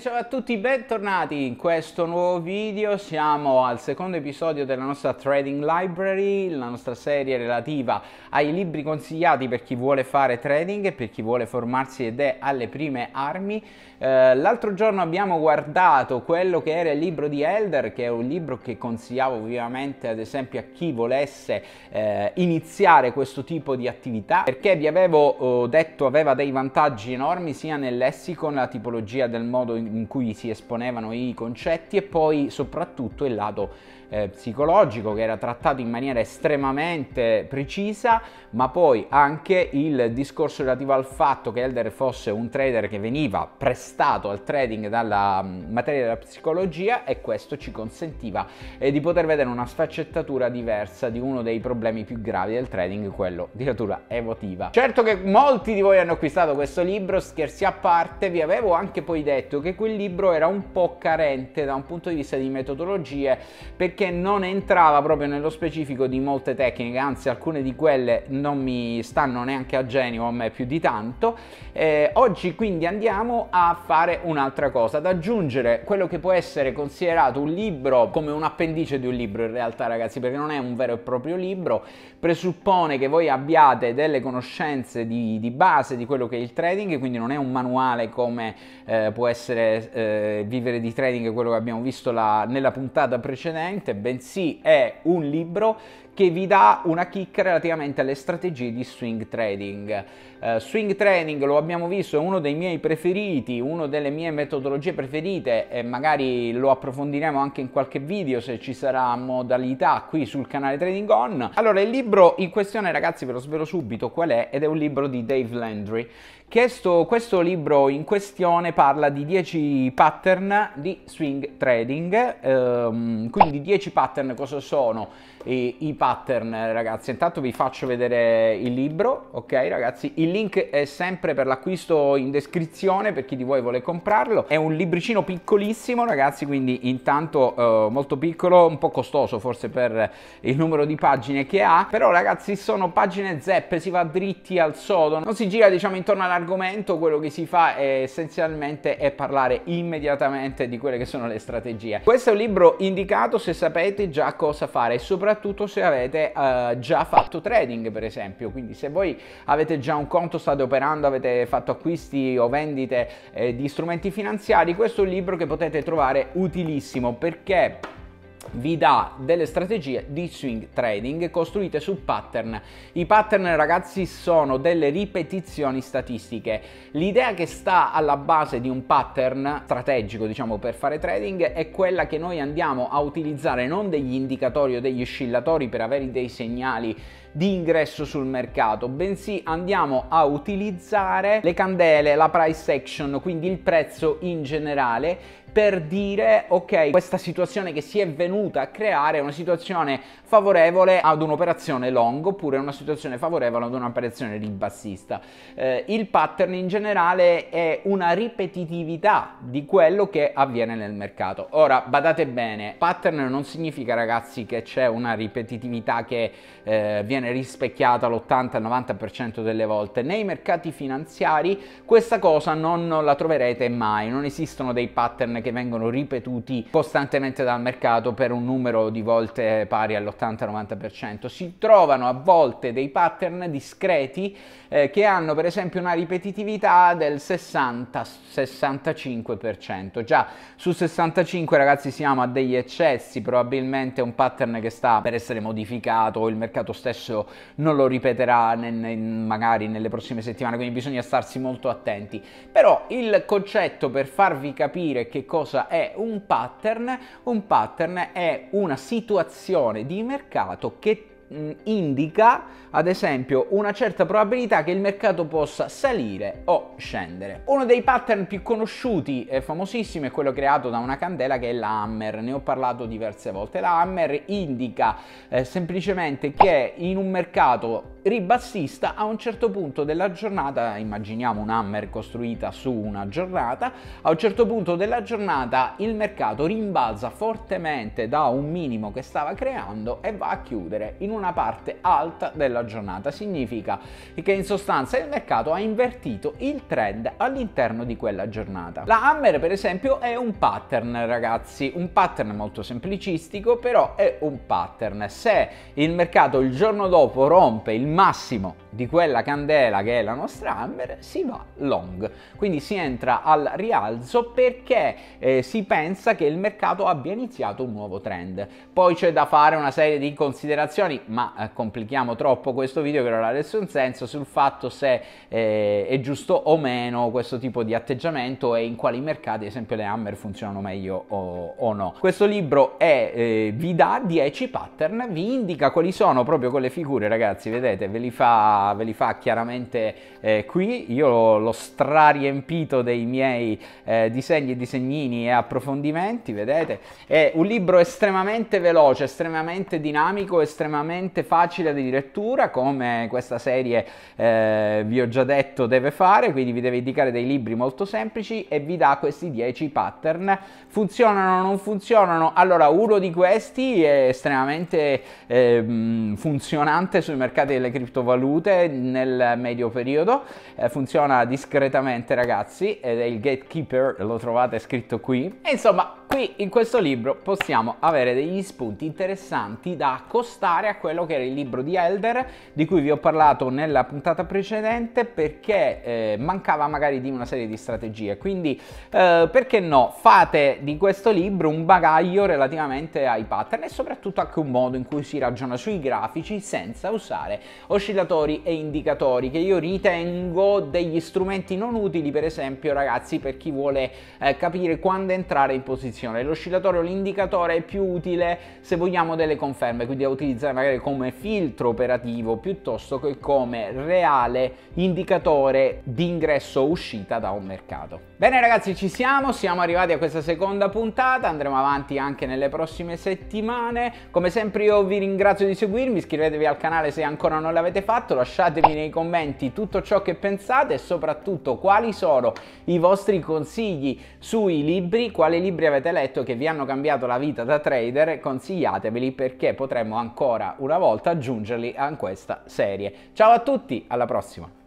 ciao a tutti, bentornati in questo nuovo video. Siamo al secondo episodio della nostra Trading Library, la nostra serie relativa ai libri consigliati per chi vuole fare trading e per chi vuole formarsi ed è alle prime armi. Eh, l'altro giorno abbiamo guardato quello che era il libro di Elder, che è un libro che consigliavo ovviamente ad esempio a chi volesse eh, iniziare questo tipo di attività, perché vi avevo oh, detto aveva dei vantaggi enormi sia nel lessico, nella tipologia del modo in in cui si esponevano i concetti e poi soprattutto il lato eh, psicologico che era trattato in maniera estremamente precisa, ma poi anche il discorso relativo al fatto che Elder fosse un trader che veniva prestato al trading dalla mm, materia della psicologia e questo ci consentiva eh, di poter vedere una sfaccettatura diversa di uno dei problemi più gravi del trading, quello di natura emotiva. Certo che molti di voi hanno acquistato questo libro, scherzi a parte, vi avevo anche poi detto che che quel libro era un po' carente da un punto di vista di metodologie perché non entrava proprio nello specifico di molte tecniche, anzi alcune di quelle non mi stanno neanche a genio a me più di tanto. Eh, oggi quindi andiamo a fare un'altra cosa, ad aggiungere quello che può essere considerato un libro come un appendice di un libro in realtà ragazzi, perché non è un vero e proprio libro, presuppone che voi abbiate delle conoscenze di, di base di quello che è il trading, quindi non è un manuale come eh, può essere essere eh, vivere di trading quello che abbiamo visto la, nella puntata precedente, bensì è un libro che vi dà una chicca relativamente alle strategie di swing trading. Uh, swing trading lo abbiamo visto, è uno dei miei preferiti, una delle mie metodologie preferite e magari lo approfondiremo anche in qualche video se ci sarà modalità qui sul canale Trading On. Allora, il libro in questione, ragazzi, ve lo svelo subito qual è ed è un libro di Dave Landry. Sto, questo libro in questione parla di 10 pattern di swing trading, um, quindi 10 pattern cosa sono? i, i pattern, ragazzi. Intanto vi faccio vedere il libro, ok, ragazzi? Il link è sempre per l'acquisto in descrizione per chi di voi vuole comprarlo. È un libricino piccolissimo, ragazzi, quindi intanto eh, molto piccolo, un po' costoso forse per il numero di pagine che ha, però ragazzi sono pagine zeppe, si va dritti al sodo, non si gira diciamo intorno all'argomento, quello che si fa è, essenzialmente è parlare immediatamente di quelle che sono le strategie. Questo è un libro indicato se sapete già cosa fare e soprattutto soprattutto se avete eh, già fatto trading per esempio, quindi se voi avete già un conto, state operando, avete fatto acquisti o vendite eh, di strumenti finanziari, questo è un libro che potete trovare utilissimo perché vi dà delle strategie di swing trading costruite su pattern. I pattern ragazzi sono delle ripetizioni statistiche. L'idea che sta alla base di un pattern strategico, diciamo, per fare trading è quella che noi andiamo a utilizzare non degli indicatori o degli oscillatori per avere dei segnali di ingresso sul mercato, bensì andiamo a utilizzare le candele, la price action, quindi il prezzo in generale per dire ok questa situazione che si è venuta a creare è una situazione favorevole ad un'operazione long oppure una situazione favorevole ad un'operazione ribassista. Eh, il pattern in generale è una ripetitività di quello che avviene nel mercato. Ora badate bene, pattern non significa ragazzi che c'è una ripetitività che eh, viene rispecchiata l'80-90% delle volte. Nei mercati finanziari questa cosa non la troverete mai, non esistono dei pattern che vengono ripetuti costantemente dal mercato per un numero di volte pari all'80-90%. Si trovano a volte dei pattern discreti eh, che hanno per esempio una ripetitività del 60-65%. Già su 65 ragazzi siamo a degli eccessi, probabilmente un pattern che sta per essere modificato o il mercato stesso non lo ripeterà nel, nel, magari nelle prossime settimane, quindi bisogna starsi molto attenti. Però il concetto per farvi capire che cosa è un pattern? Un pattern è una situazione di mercato che mh, mm, indica, ad esempio, una certa probabilità che il mercato possa salire o scendere. Uno dei pattern più conosciuti e famosissimi è quello creato da una candela che è la Hammer, ne ho parlato diverse volte. La Hammer indica eh, semplicemente che in un mercato ribassista a un certo punto della giornata, immaginiamo un Hammer costruita su una giornata, a un certo punto della giornata il mercato rimbalza fortemente da un minimo che stava creando e va a chiudere in un una parte alta della giornata. Significa che in sostanza il mercato ha invertito il trend all'interno di quella giornata. La Hammer per esempio è un pattern ragazzi, un pattern molto semplicistico però è un pattern. Se il mercato il giorno dopo rompe il massimo di quella candela che è la nostra Hammer si va long, quindi si entra al rialzo perché eh, si pensa che il mercato abbia iniziato un nuovo trend. Poi c'è da fare una serie di considerazioni ma eh, complichiamo troppo questo video che non ha nessun senso sul fatto se eh, è giusto o meno questo tipo di atteggiamento e in quali mercati ad esempio le hammer funzionano meglio o, o no. Questo libro è, eh, vi dà 10 pattern, vi indica quali sono proprio quelle figure ragazzi, vedete ve li fa, ve li fa chiaramente eh, qui, io l'ho strariempito dei miei eh, disegni e disegnini e approfondimenti, vedete, è un libro estremamente veloce, estremamente dinamico, estremamente estremamente facile di lettura come questa serie eh, vi ho già detto deve fare, quindi vi deve indicare dei libri molto semplici e vi dà questi 10 pattern. Funzionano o non funzionano? Allora uno di questi è estremamente eh, funzionante sui mercati delle criptovalute nel medio periodo, eh, funziona discretamente ragazzi ed è il gatekeeper, lo trovate scritto qui. E insomma qui in questo libro possiamo avere degli spunti interessanti da accostare a quello che era il libro di Elder di cui vi ho parlato nella puntata precedente perché eh, mancava magari di una serie di strategie. Quindi eh, perché no, fate di questo libro un bagaglio relativamente ai pattern e soprattutto anche un modo in cui si ragiona sui grafici senza usare oscillatori e indicatori che io ritengo degli strumenti non utili per esempio ragazzi per chi vuole eh, capire quando entrare in posizione posizione. L'oscillatore o l'indicatore è più utile se vogliamo delle conferme, quindi da utilizzare magari come filtro operativo piuttosto che come reale indicatore di ingresso o uscita da un mercato. Bene ragazzi, ci siamo, siamo arrivati a questa seconda puntata, andremo avanti anche nelle prossime settimane. Come sempre io vi ringrazio di seguirmi, iscrivetevi al canale se ancora non l'avete fatto, lasciatemi nei commenti tutto ciò che pensate e soprattutto quali sono i vostri consigli sui libri, quali libri avete avete letto che vi hanno cambiato la vita da trader, consigliateveli perché potremmo ancora una volta aggiungerli a questa serie. Ciao a tutti, alla prossima!